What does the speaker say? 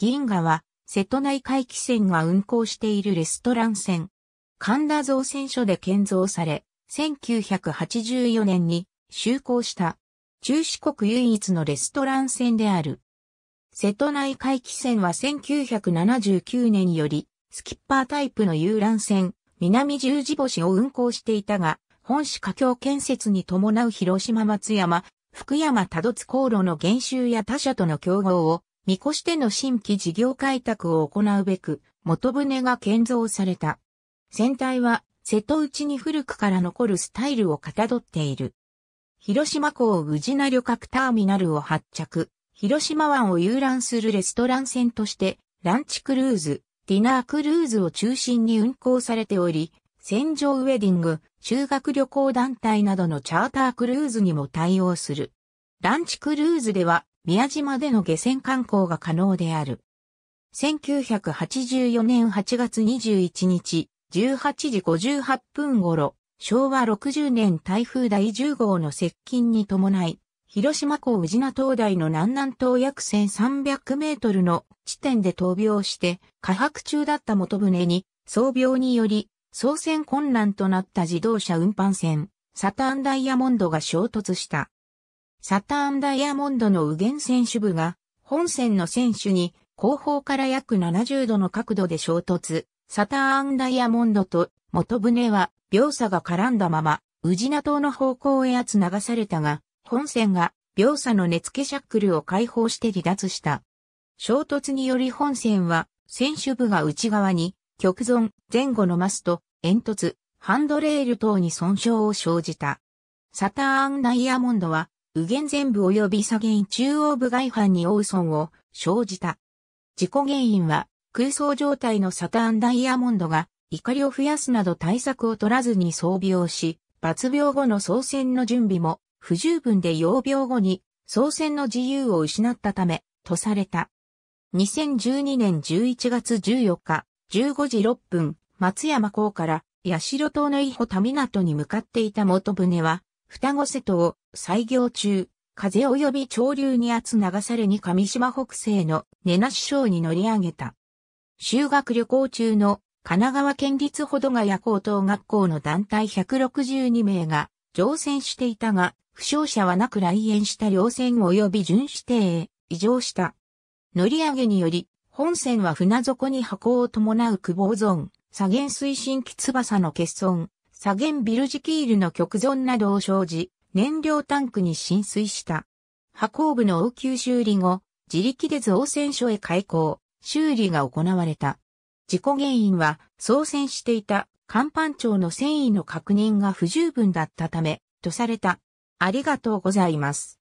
銀河は、瀬戸内海汽船が運航しているレストラン船。神田造船所で建造され、1984年に就航した、中四国唯一のレストラン船である。瀬戸内海汽船は1979年より、スキッパータイプの遊覧船、南十字星を運航していたが、本市架橋建設に伴う広島松山、福山多度津航路の減収や他社との競合を見越しての新規事業開拓を行うべく、元船が建造された。船体は、瀬戸内に古くから残るスタイルをかたどっている。広島港宇品旅客ターミナルを発着、広島湾を遊覧するレストラン船として、ランチクルーズ、ディナークルーズを中心に運航されており、船上ウェディング、修学旅行団体などのチャータークルーズにも対応する。ランチクルーズでは、宮島での下船観光が可能である。1984年8月21日、18時58分頃、昭和60年台風第10号の接近に伴い、広島港宇品灯台の南南東約1300メートルの地点で闘病して、下泊中だった元船に、総病により、操船困難となった自動車運搬船、サターンダイヤモンドが衝突した。サターンダイヤモンドの右舷選手部が、本線の選手に後方から約70度の角度で衝突、サターンダイヤモンドと元船は秒差が絡んだまま、宇品島の方向へ圧流されたが、本線が秒差の根付けシャックルを解放して離脱した。衝突により本線は、選手部が内側に、極存、前後のマスと、煙突、ハンドレール等に損傷を生じた。サターンダイヤモンドは、右舷全部及び左舷中央部外反に負う損を生じた。事故原因は空想状態のサターンダイヤモンドが怒りを増やすなど対策を取らずに装備をし、抜病後の操船の準備も不十分で要病後に操船の自由を失ったため、とされた。2012年11月14日、15時6分、松山港から八代島の伊保田港に向かっていた元船は、双子瀬戸を採業中、風及び潮流に圧流されに上島北西の根無しに乗り上げた。修学旅行中の神奈川県立保土ヶ谷高等学校の団体162名が乗船していたが、負傷者はなく来園した両船及び巡視艇へ移乗した。乗り上げにより、本船は船底に箱を伴う久保存、左舷推進機翼の欠損、左舷ビルジキールの極存などを生じ、燃料タンクに浸水した。波行部の応急修理後、自力で造船所へ開港、修理が行われた。事故原因は、操船していた甲板長の繊維の確認が不十分だったため、とされた。ありがとうございます。